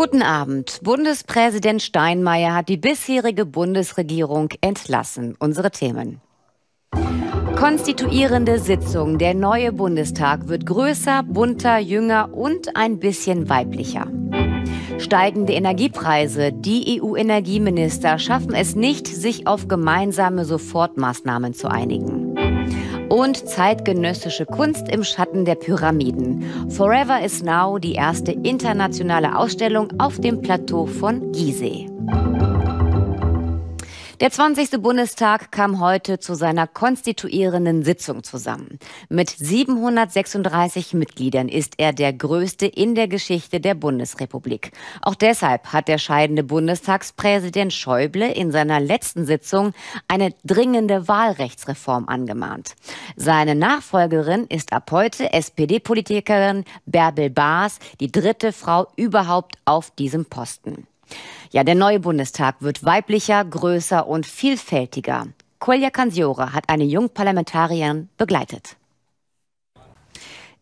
Guten Abend. Bundespräsident Steinmeier hat die bisherige Bundesregierung entlassen. Unsere Themen. Konstituierende Sitzung. Der neue Bundestag wird größer, bunter, jünger und ein bisschen weiblicher. Steigende Energiepreise. Die EU-Energieminister schaffen es nicht, sich auf gemeinsame Sofortmaßnahmen zu einigen und zeitgenössische Kunst im Schatten der Pyramiden. Forever is Now, die erste internationale Ausstellung auf dem Plateau von Gizeh. Der 20. Bundestag kam heute zu seiner konstituierenden Sitzung zusammen. Mit 736 Mitgliedern ist er der größte in der Geschichte der Bundesrepublik. Auch deshalb hat der scheidende Bundestagspräsident Schäuble in seiner letzten Sitzung eine dringende Wahlrechtsreform angemahnt. Seine Nachfolgerin ist ab heute SPD-Politikerin Bärbel Baas, die dritte Frau überhaupt auf diesem Posten. Ja, der neue Bundestag wird weiblicher, größer und vielfältiger. Coelia Canziora hat eine Jungparlamentarierin begleitet.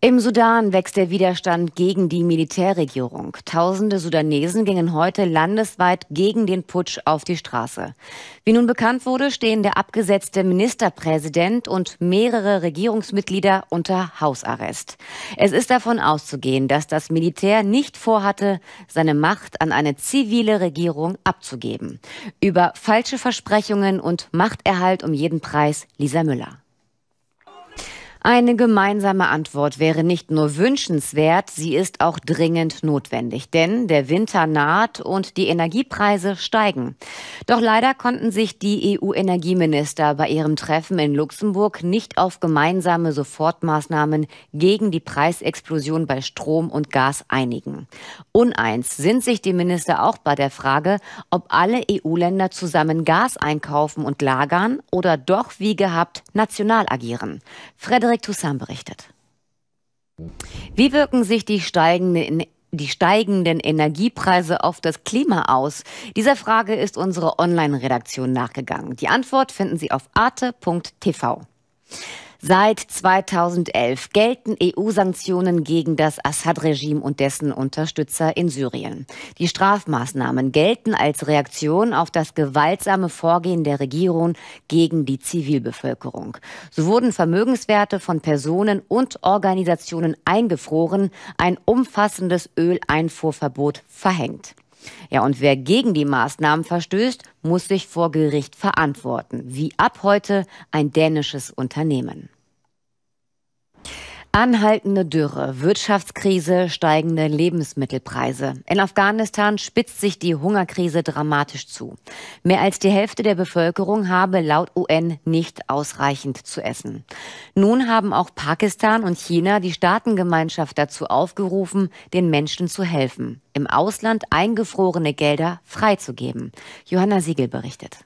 Im Sudan wächst der Widerstand gegen die Militärregierung. Tausende Sudanesen gingen heute landesweit gegen den Putsch auf die Straße. Wie nun bekannt wurde, stehen der abgesetzte Ministerpräsident und mehrere Regierungsmitglieder unter Hausarrest. Es ist davon auszugehen, dass das Militär nicht vorhatte, seine Macht an eine zivile Regierung abzugeben. Über falsche Versprechungen und Machterhalt um jeden Preis Lisa Müller. Eine gemeinsame Antwort wäre nicht nur wünschenswert, sie ist auch dringend notwendig, denn der Winter naht und die Energiepreise steigen. Doch leider konnten sich die EU-Energieminister bei ihrem Treffen in Luxemburg nicht auf gemeinsame Sofortmaßnahmen gegen die Preisexplosion bei Strom und Gas einigen. Uneins sind sich die Minister auch bei der Frage, ob alle EU-Länder zusammen Gas einkaufen und lagern oder doch wie gehabt national agieren. Frederik Tarek Toussaint berichtet. Wie wirken sich die steigenden die steigenden Energiepreise auf das Klima aus? Dieser Frage ist unsere Online-Redaktion nachgegangen. Die Antwort finden Sie auf arte.tv. Seit 2011 gelten EU-Sanktionen gegen das Assad-Regime und dessen Unterstützer in Syrien. Die Strafmaßnahmen gelten als Reaktion auf das gewaltsame Vorgehen der Regierung gegen die Zivilbevölkerung. So wurden Vermögenswerte von Personen und Organisationen eingefroren, ein umfassendes Öleinfuhrverbot verhängt. Ja, und wer gegen die Maßnahmen verstößt, muss sich vor Gericht verantworten, wie ab heute ein dänisches Unternehmen. Anhaltende Dürre, Wirtschaftskrise, steigende Lebensmittelpreise. In Afghanistan spitzt sich die Hungerkrise dramatisch zu. Mehr als die Hälfte der Bevölkerung habe laut UN nicht ausreichend zu essen. Nun haben auch Pakistan und China die Staatengemeinschaft dazu aufgerufen, den Menschen zu helfen, im Ausland eingefrorene Gelder freizugeben. Johanna Siegel berichtet.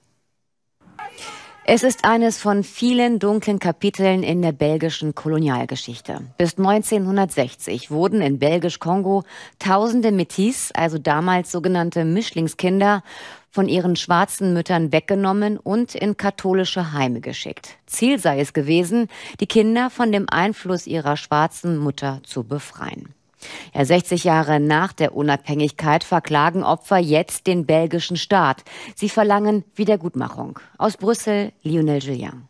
Es ist eines von vielen dunklen Kapiteln in der belgischen Kolonialgeschichte. Bis 1960 wurden in Belgisch-Kongo tausende Metis, also damals sogenannte Mischlingskinder, von ihren schwarzen Müttern weggenommen und in katholische Heime geschickt. Ziel sei es gewesen, die Kinder von dem Einfluss ihrer schwarzen Mutter zu befreien. Ja, 60 Jahre nach der Unabhängigkeit verklagen Opfer jetzt den belgischen Staat. Sie verlangen Wiedergutmachung. Aus Brüssel, Lionel Julien.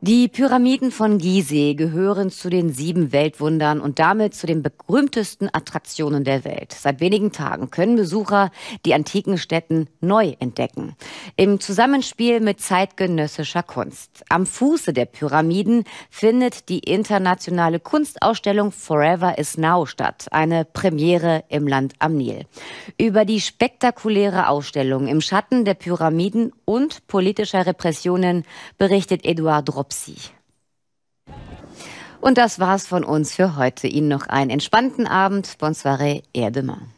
Die Pyramiden von Gizeh gehören zu den sieben Weltwundern und damit zu den berühmtesten Attraktionen der Welt. Seit wenigen Tagen können Besucher die antiken Städten neu entdecken. Im Zusammenspiel mit zeitgenössischer Kunst. Am Fuße der Pyramiden findet die internationale Kunstausstellung Forever is Now statt. Eine Premiere im Land am Nil. Über die spektakuläre Ausstellung im Schatten der Pyramiden und politischer Repressionen berichtet Eduard Drop Autopsie. Und das war's von uns für heute. Ihnen noch einen entspannten Abend. Bonne soirée et à demain.